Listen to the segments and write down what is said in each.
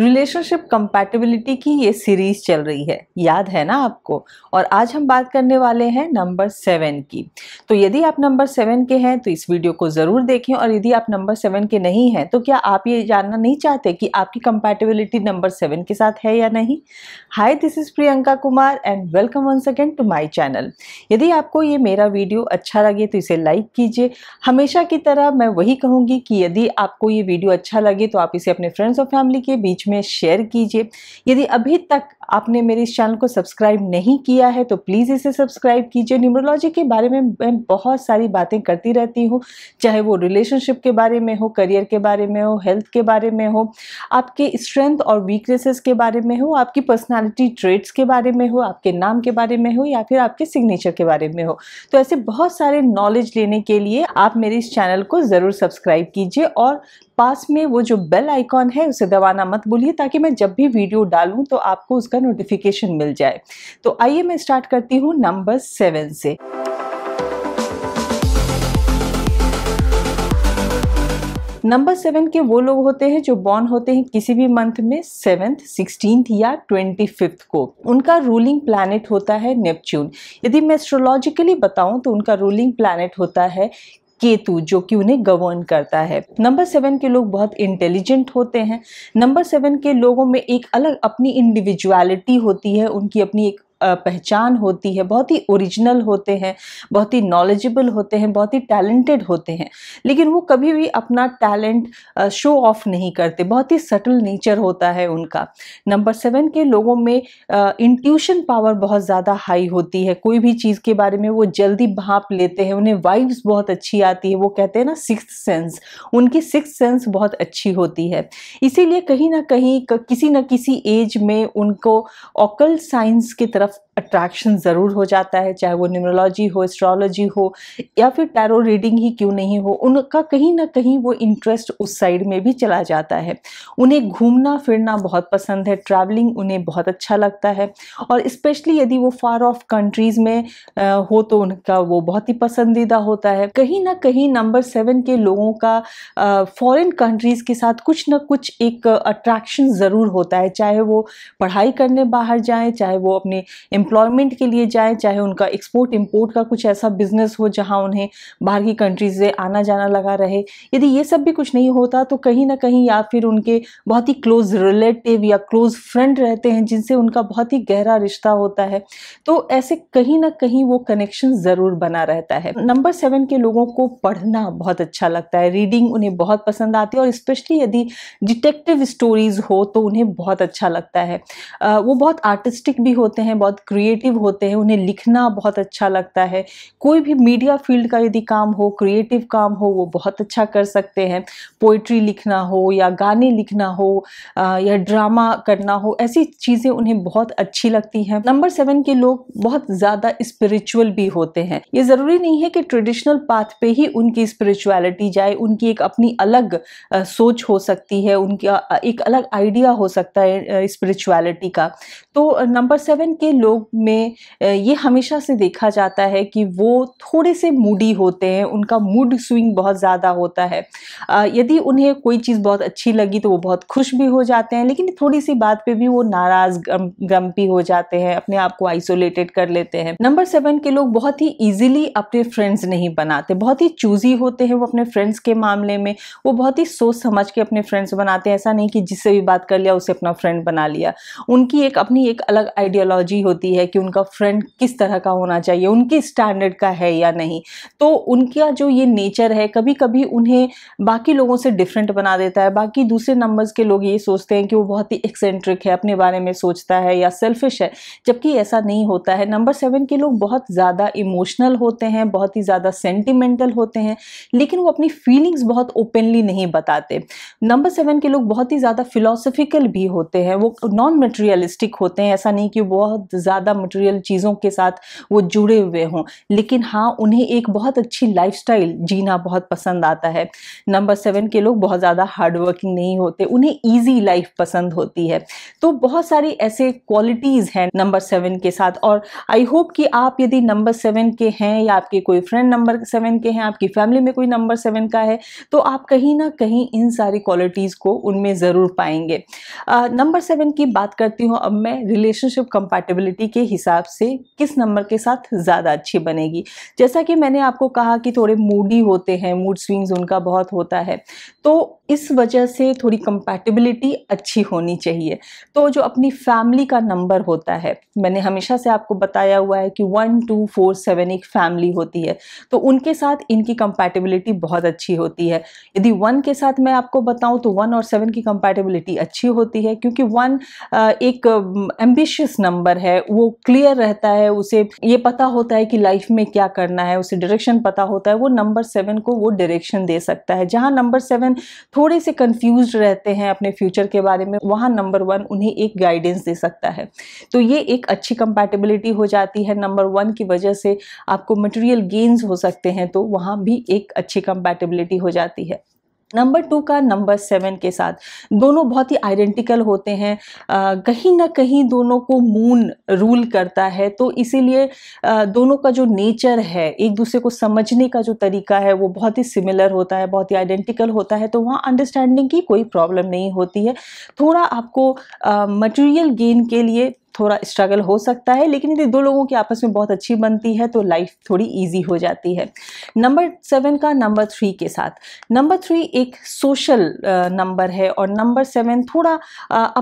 relationship compatibility की ये series चल रही है याद है ना आपको और आज हम बात करने वाले हैं नंबर सेवन की तो यदि आप नंबर सेवन के हैं तो इस वीडियो को ज़रूर देखें और यदि आप नंबर सेवन के नहीं हैं तो क्या आप ये जानना नहीं चाहते कि आपकी कंपैटिबिलिटी नंबर सेवन के साथ है या नहीं hi this is Priyanka Kumar and welcome one second to my channel यदि आपको ये मेरा वीडियो अच्छा लगे तो इसे लाइक कीजिए हमेशा की तरह मैं वही कहूँगी कि यदि आपको ये वीडियो अच्छा लगे तो आप इसे अपने फ्रेंड्स और फैमिली के बीच में शेयर कीजिए यदि अभी तक आपने मेरे इस चैनल को सब्सक्राइब नहीं किया है तो प्लीज़ इसे सब्सक्राइब कीजिए न्यूमरोलॉजी के बारे में मैं बहुत सारी बातें करती रहती हूँ चाहे वो रिलेशनशिप के बारे में हो करियर के बारे में हो हेल्थ के बारे में हो आपके स्ट्रेंथ और वीकनेसेस के बारे में हो आपकी पर्सनैलिटी ट्रेट्स के बारे में हो आपके नाम के बारे में हो या फिर आपके सिग्नेचर के बारे में हो तो ऐसे बहुत सारे नॉलेज लेने के लिए आप मेरे इस चैनल को ज़रूर सब्सक्राइब कीजिए और पास में वो जो बेल आइकॉन है उसे दबाना मत भूलिए ताकि मैं जब भी वीडियो डालूं तो आपको उसका नोटिफिकेशन मिल जाए तो आइए मैं स्टार्ट करती हूँ नंबर सेवन से नंबर सेवन के वो लोग होते हैं जो बॉर्न होते हैं किसी भी मंथ में सेवेंथ सिक्सटीन या ट्वेंटी फिफ्थ को उनका रूलिंग प्लानट होता है नेपच्यून यदि मैं एस्ट्रोलॉजिकली बताऊं तो उनका रूलिंग प्लानट होता है केतु जो कि उन्हें गवर्न करता है नंबर सेवन के लोग बहुत इंटेलिजेंट होते हैं नंबर सेवन के लोगों में एक अलग अपनी इंडिविजुअलिटी होती है उनकी अपनी एक पहचान होती है बहुत ही ओरिजिनल होते हैं बहुत ही नॉलेजेबल होते हैं बहुत ही टैलेंटेड होते हैं लेकिन वो कभी भी अपना टैलेंट शो ऑफ नहीं करते बहुत ही सटल नेचर होता है उनका नंबर सेवन के लोगों में इंट्यूशन पावर बहुत ज़्यादा हाई होती है कोई भी चीज़ के बारे में वो जल्दी भाप लेते हैं उन्हें वाइब्स बहुत अच्छी आती है वो कहते हैं ना सिक्स सेंस उनकी सिक्स सेंस बहुत अच्छी होती है इसीलिए कहीं ना कहीं किसी न किसी एज में उनको ओकल साइंस की तरफ that's अट्रैक्शन ज़रूर हो जाता है चाहे वो न्यूमरोलॉजी हो एस्ट्रोलॉजी हो या फिर टैरो रीडिंग ही क्यों नहीं हो उनका कहीं ना कहीं वो इंटरेस्ट उस साइड में भी चला जाता है उन्हें घूमना फिरना बहुत पसंद है ट्रैवलिंग उन्हें बहुत अच्छा लगता है और स्पेशली यदि वो फार ऑफ कंट्रीज़ में हो तो उनका वो बहुत ही पसंदीदा होता है कहीं ना कहीं नंबर सेवन के लोगों का फॉरेन कंट्रीज़ के साथ कुछ ना कुछ एक अट्रैक्शन ज़रूर होता है चाहे वो पढ़ाई करने बाहर जाएँ चाहे वो अपने एम्प्लॉयमेंट के लिए जाएँ चाहे उनका एक्सपोर्ट इम्पोर्ट का कुछ ऐसा बिजनेस हो जहाँ उन्हें बाहर की कंट्रीज से आना जाना लगा रहे यदि ये सब भी कुछ नहीं होता तो कहीं ना कहीं या फिर उनके बहुत ही क्लोज रिलेटिव या क्लोज फ्रेंड रहते हैं जिनसे उनका बहुत ही गहरा रिश्ता होता है तो ऐसे कहीं ना कहीं वो कनेक्शन ज़रूर बना रहता है नंबर सेवन के लोगों को पढ़ना बहुत अच्छा लगता है रीडिंग उन्हें बहुत पसंद आती है और स्पेशली यदि डिटेक्टिव स्टोरीज़ हो तो उन्हें बहुत अच्छा लगता है आ, वो बहुत आर्टिस्टिक भी होते हैं बहुत क्रिएटिव होते हैं उन्हें लिखना बहुत अच्छा लगता है कोई भी मीडिया फील्ड का यदि काम हो क्रिएटिव काम हो वो बहुत अच्छा कर सकते हैं पोइट्री लिखना हो या गाने लिखना हो या ड्रामा करना हो ऐसी चीज़ें उन्हें बहुत अच्छी लगती हैं नंबर सेवन के लोग बहुत ज़्यादा स्पिरिचुअल भी होते हैं ये ज़रूरी नहीं है कि ट्रेडिशनल पाथ पे ही उनकी स्पिरिचुअलिटी जाए उनकी एक अपनी अलग सोच हो सकती है उनका एक अलग आइडिया हो सकता है स्पिरिचुअलिटी का तो नंबर सेवन के लोग लोग में ये हमेशा से देखा जाता है कि वो थोड़े से मूडी होते हैं उनका मूड स्विंग बहुत ज़्यादा होता है यदि उन्हें कोई चीज़ बहुत अच्छी लगी तो वो बहुत खुश भी हो जाते हैं लेकिन थोड़ी सी बात पे भी वो नाराज़ ग्रम्पी हो जाते हैं अपने आप को आइसोलेटेड कर लेते हैं नंबर सेवन के लोग बहुत ही ईजिली अपने फ्रेंड्स नहीं बनाते बहुत ही चूजी होते हैं वो अपने फ्रेंड्स के मामले में वो बहुत ही सोच समझ के अपने फ्रेंड्स बनाते हैं ऐसा नहीं कि जिससे भी बात कर लिया उसे अपना फ्रेंड बना लिया उनकी एक अपनी एक अलग आइडियोलॉजी होती होती है कि उनका फ्रेंड किस तरह का होना चाहिए उनकी स्टैंडर्ड का है या नहीं तो उनका जो ये नेचर है कभी कभी उन्हें बाकी लोगों से डिफरेंट बना देता है बाकी दूसरे नंबर्स के लोग ये सोचते हैं कि वो बहुत ही एक्सेंट्रिक है अपने बारे में सोचता है या सेल्फिश है जबकि ऐसा नहीं होता है नंबर सेवन के लोग बहुत ज़्यादा इमोशनल होते हैं बहुत ही ज़्यादा सेंटिमेंटल होते हैं लेकिन वो अपनी फीलिंग्स बहुत ओपनली नहीं बताते नंबर सेवन के लोग बहुत ही ज़्यादा फिलोसफिकल भी होते हैं वो नॉन मटेरियलिस्टिक होते हैं ऐसा नहीं कि बहुत ज़्यादा ज़्यादा मटेरियल चीज़ों के साथ वो जुड़े हुए हों लेकिन हाँ उन्हें एक बहुत अच्छी लाइफ जीना बहुत पसंद आता है नंबर सेवन के लोग बहुत ज़्यादा हार्डवर्किंग नहीं होते उन्हें ईजी लाइफ पसंद होती है तो बहुत सारी ऐसे क्वालिटीज़ हैं नंबर सेवन के साथ और आई होप कि आप यदि नंबर सेवन के हैं या आपके कोई फ्रेंड नंबर सेवन के हैं आपकी फैमिली में कोई नंबर सेवन का है तो आप कहीं ना कहीं इन सारी क्वालिटीज़ को उनमें ज़रूर पाएंगे नंबर uh, सेवन की बात करती हूँ अब मैं रिलेशनशिप कंपैटिबिलिटी के हिसाब से किस नंबर के साथ ज़्यादा अच्छी बनेगी जैसा कि मैंने आपको कहा कि थोड़े मूडी होते हैं मूड स्विंग्स उनका बहुत होता है तो इस वजह से थोड़ी कंपैटिबिलिटी अच्छी होनी चाहिए तो जो अपनी फैमिली का नंबर होता है मैंने हमेशा से आपको बताया हुआ है कि वन टू फोर सेवन एक फैमिली होती है तो उनके साथ इनकी कंपैटिबिलिटी बहुत अच्छी होती है यदि वन के साथ मैं आपको बताऊं तो वन और सेवन की कंपैटिबिलिटी अच्छी होती है क्योंकि वन एक एम्बिशियस नंबर है वो क्लियर रहता है उसे ये पता होता है कि लाइफ में क्या करना है उसे डायरेक्शन पता होता है वो नंबर सेवन को वो डायरेक्शन दे सकता है जहाँ नंबर सेवन थोड़े से कंफ्यूज रहते हैं अपने फ्यूचर के बारे में वहाँ नंबर वन उन्हें एक गाइडेंस दे सकता है तो ये एक अच्छी कंपैटिबिलिटी हो जाती है नंबर वन की वजह से आपको मटेरियल गेन्स हो सकते हैं तो वहाँ भी एक अच्छी कंपैटिबिलिटी हो जाती है नंबर टू का नंबर सेवन के साथ दोनों बहुत ही आइडेंटिकल होते हैं कहीं ना कहीं दोनों को मून रूल करता है तो इसीलिए दोनों का जो नेचर है एक दूसरे को समझने का जो तरीका है वो बहुत ही सिमिलर होता है बहुत ही आइडेंटिकल होता है तो वहाँ अंडरस्टैंडिंग की कोई प्रॉब्लम नहीं होती है थोड़ा आपको मटेरियल गेन के लिए थोड़ा स्ट्रगल हो सकता है लेकिन यदि दो लोगों की आपस में बहुत अच्छी बनती है तो लाइफ थोड़ी ईजी हो जाती है नंबर सेवन का नंबर थ्री के साथ नंबर थ्री एक सोशल नंबर है और नंबर सेवन थोड़ा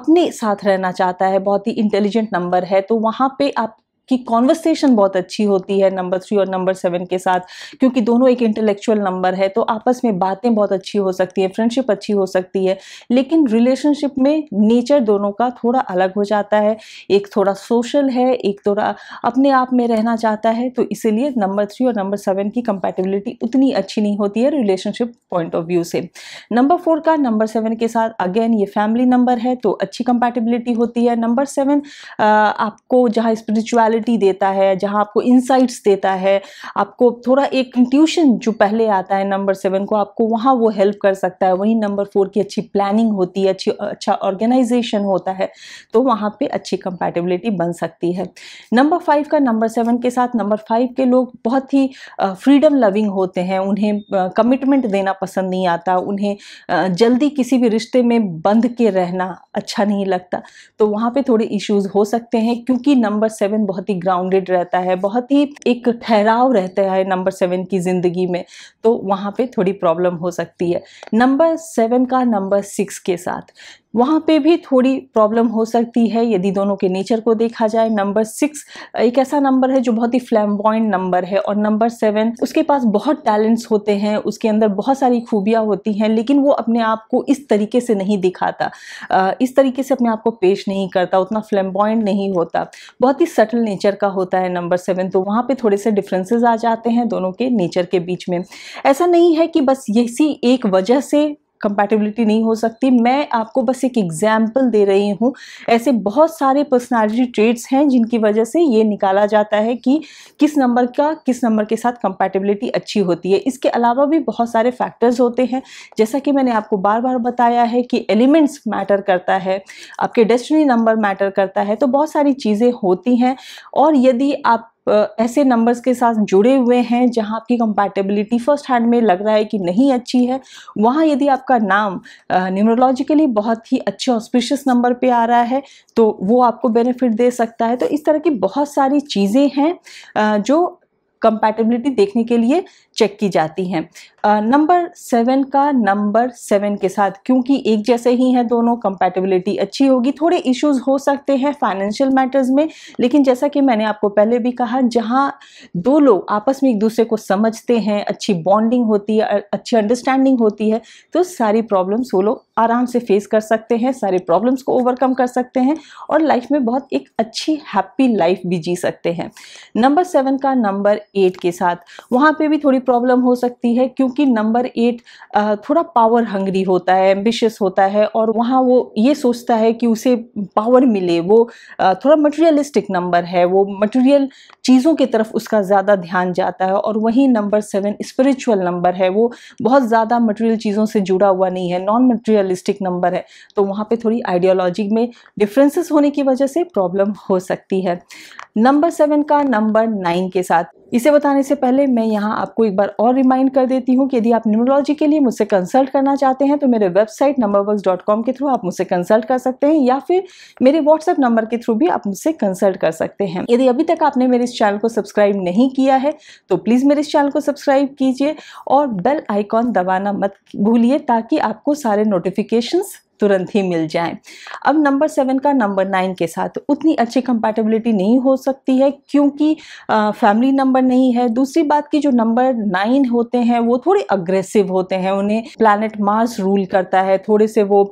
अपने साथ रहना चाहता है बहुत ही इंटेलिजेंट नंबर है तो वहाँ पे आप की कॉन्वर्सेशन बहुत अच्छी होती है नंबर थ्री और नंबर सेवन के साथ क्योंकि दोनों एक इंटेलेक्चुअल नंबर है तो आपस में बातें बहुत अच्छी हो सकती है फ्रेंडशिप अच्छी हो सकती है लेकिन रिलेशनशिप में नेचर दोनों का थोड़ा अलग हो जाता है एक थोड़ा सोशल है एक थोड़ा अपने आप में रहना चाहता है तो इसीलिए नंबर थ्री और नंबर सेवन की कंपेटेबिलिटी उतनी अच्छी नहीं होती है रिलेशनशिप पॉइंट ऑफ व्यू से नंबर फोर का नंबर सेवन के साथ अगेन ये फैमिली नंबर है तो अच्छी कंपेटेबिलिटी होती है नंबर सेवन आपको जहाँ स्पिरिचुअलिटी क्लैरिटी देता है जहाँ आपको इंसाइट्स देता है आपको थोड़ा एक इंट्यूशन जो पहले आता है नंबर सेवन को आपको वहाँ वो हेल्प कर सकता है वहीं नंबर फोर की अच्छी प्लानिंग होती है अच्छी अच्छा ऑर्गेनाइजेशन होता है तो वहाँ पर अच्छी कंपेटेबिलिटी बन सकती है नंबर फाइव का नंबर सेवन के साथ नंबर फाइव के लोग बहुत ही फ्रीडम लविंग होते हैं उन्हें कमिटमेंट देना पसंद नहीं आता उन्हें जल्दी किसी भी रिश्ते में बंध के रहना अच्छा नहीं लगता तो वहाँ पे थोड़े इश्यूज़ हो सकते हैं क्योंकि नंबर सेवन बहुत बहुत ही ग्राउंडेड रहता है बहुत ही एक ठहराव रहता है नंबर सेवन की ज़िंदगी में तो वहाँ पे थोड़ी प्रॉब्लम हो सकती है नंबर सेवन का नंबर सिक्स के साथ वहाँ पे भी थोड़ी प्रॉब्लम हो सकती है यदि दोनों के नेचर को देखा जाए नंबर सिक्स एक ऐसा नंबर है जो बहुत ही फ्लैम्बॉयंट नंबर है और नंबर सेवन उसके पास बहुत टैलेंट्स होते हैं उसके अंदर बहुत सारी खूबियाँ होती हैं लेकिन वो अपने आप को इस तरीके से नहीं दिखाता इस तरीके से अपने आप को पेश नहीं करता उतना फ्लैम्बॉयंट नहीं होता बहुत ही सटल नेचर का होता है नंबर सेवन तो वहाँ पर थोड़े से डिफ्रेंसेज आ जाते हैं दोनों के नेचर के बीच में ऐसा नहीं है कि बस इसी एक वजह से कंपैटिबिलिटी नहीं हो सकती मैं आपको बस एक एग्जाम्पल दे रही हूँ ऐसे बहुत सारे पर्सनालिटी ट्रेट्स हैं जिनकी वजह से ये निकाला जाता है कि किस नंबर का किस नंबर के साथ कंपैटिबिलिटी अच्छी होती है इसके अलावा भी बहुत सारे फैक्टर्स होते हैं जैसा कि मैंने आपको बार बार बताया है कि एलिमेंट्स मैटर करता है आपके डेस्टिनी नंबर मैटर करता है तो बहुत सारी चीज़ें होती हैं और यदि आप ऐसे नंबर्स के साथ जुड़े हुए हैं जहां आपकी कंपैटिबिलिटी फर्स्ट हैंड में लग रहा है कि नहीं अच्छी है वहां यदि आपका नाम न्यूमरोलॉजिकली बहुत ही अच्छे ऑस्पिशियस नंबर पे आ रहा है तो वो आपको बेनिफिट दे सकता है तो इस तरह की बहुत सारी चीज़ें हैं जो कंपैटिबिलिटी देखने के लिए चेक की जाती हैं नंबर सेवन का नंबर सेवन के साथ क्योंकि एक जैसे ही हैं दोनों कंपैटिबिलिटी अच्छी होगी थोड़े इश्यूज हो सकते हैं फाइनेंशियल मैटर्स में लेकिन जैसा कि मैंने आपको पहले भी कहा जहाँ दो लोग आपस में एक दूसरे को समझते हैं अच्छी बॉन्डिंग होती है अच्छी अंडरस्टैंडिंग होती है तो सारी प्रॉब्लम्स वो लोग आराम से फेस कर सकते हैं सारे प्रॉब्लम्स को ओवरकम कर सकते हैं और लाइफ में बहुत एक अच्छी हैप्पी लाइफ भी जी सकते हैं नंबर सेवन का नंबर एट के साथ वहाँ पर भी थोड़ी प्रॉब्लम हो सकती है क्योंकि क्योंकि नंबर एट थोड़ा पावर हंग्री होता है एम्बिशियस होता है और वहाँ वो ये सोचता है कि उसे पावर मिले वो थोड़ा मटेरियलिस्टिक नंबर है वो मटेरियल चीज़ों की तरफ उसका ज़्यादा ध्यान जाता है और वहीं नंबर सेवन स्पिरिचुअल नंबर है वो बहुत ज़्यादा मटेरियल चीज़ों से जुड़ा हुआ नहीं है नॉन मटेरियलिस्टिक नंबर है तो वहाँ पर थोड़ी आइडियोलॉजी में डिफ्रेंसेस होने की वजह से प्रॉब्लम हो सकती है नंबर सेवन का नंबर नाइन के साथ इसे बताने से पहले मैं यहाँ आपको एक बार और रिमाइंड कर देती हूँ कि यदि आप न्यूमरोलॉजी के लिए मुझसे कंसल्ट करना चाहते हैं तो मेरे वेबसाइट नंबर डॉट कॉम के थ्रू आप मुझसे कंसल्ट कर सकते हैं या फिर मेरे व्हाट्सएप नंबर के थ्रू भी आप मुझसे कंसल्ट कर सकते हैं यदि अभी तक आपने मेरे इस चैनल को सब्सक्राइब नहीं किया है तो प्लीज़ मेरे इस चैनल को सब्सक्राइब कीजिए और बेल आइकॉन दबाना मत भूलिए ताकि आपको सारे नोटिफिकेशन तुरंत ही मिल जाए अब नंबर सेवन का नंबर नाइन के साथ उतनी अच्छी कंपैटिबिलिटी नहीं हो सकती है क्योंकि फैमिली नंबर नहीं है दूसरी बात की जो नंबर नाइन होते हैं वो थोड़े अग्रेसिव होते हैं उन्हें प्लानट मार्स रूल करता है थोड़े से वो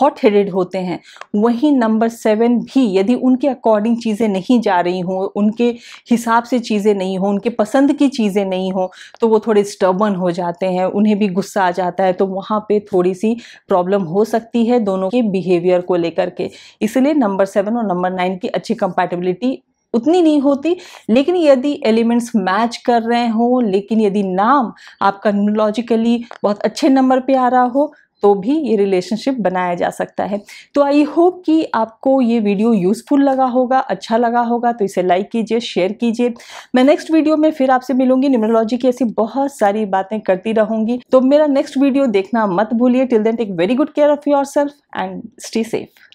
हॉट हेडेड होते हैं वहीं नंबर सेवन भी यदि उनके अकॉर्डिंग चीज़ें नहीं जा रही हों उनके हिसाब से चीज़ें नहीं हों उनके पसंद की चीज़ें नहीं हों तो वो थोड़े स्टर्बन हो जाते हैं उन्हें भी गुस्सा आ जाता है तो वहाँ पे थोड़ी सी प्रॉब्लम हो सकती है दोनों के बिहेवियर को लेकर के इसलिए नंबर सेवन और नंबर नाइन की अच्छी कंपैटिबिलिटी उतनी नहीं होती लेकिन यदि एलिमेंट्स मैच कर रहे हो लेकिन यदि नाम आपका न्यूलॉजिकली बहुत अच्छे नंबर पे आ रहा हो तो भी ये रिलेशनशिप बनाया जा सकता है तो आई होप कि आपको ये वीडियो यूज़फुल लगा होगा अच्छा लगा होगा तो इसे लाइक कीजिए शेयर कीजिए मैं नेक्स्ट वीडियो में फिर आपसे मिलूंगी न्यूमरोलॉजी की ऐसी बहुत सारी बातें करती रहूंगी तो मेरा नेक्स्ट वीडियो देखना मत भूलिए till then take very good care of yourself and stay safe